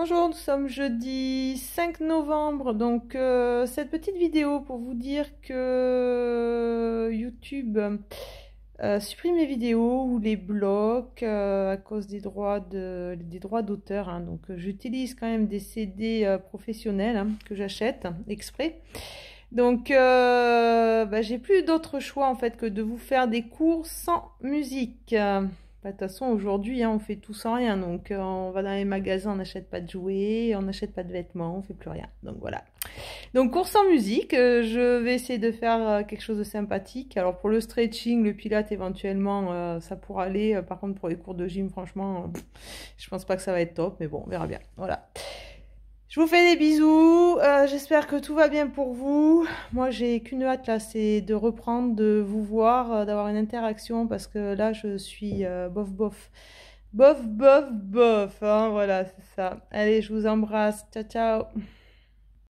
Bonjour, nous sommes jeudi 5 novembre, donc euh, cette petite vidéo pour vous dire que YouTube euh, supprime les vidéos ou les bloque euh, à cause des droits de, des droits d'auteur. Hein. donc j'utilise quand même des CD professionnels hein, que j'achète exprès. Donc bah, j'ai plus d'autre choix en fait que de vous faire des cours sans musique. Bah, de toute façon, aujourd'hui, hein, on fait tout sans rien. Donc, euh, on va dans les magasins, on n'achète pas de jouets, on n'achète pas de vêtements, on fait plus rien. Donc, voilà. Donc, cours en musique. Euh, je vais essayer de faire euh, quelque chose de sympathique. Alors, pour le stretching, le pilate, éventuellement, ça pourra aller. Par contre, pour les cours de gym, franchement, je pense pas que ça va être top. Mais bon, on verra bien. Voilà. Je vous fais des bisous. Euh, j'espère que tout va bien pour vous. Moi, j'ai qu'une hâte là, c'est de reprendre, de vous voir, euh, d'avoir une interaction parce que là, je suis euh, bof bof. Bof bof bof. Hein, voilà, c'est ça. Allez, je vous embrasse. Ciao, ciao.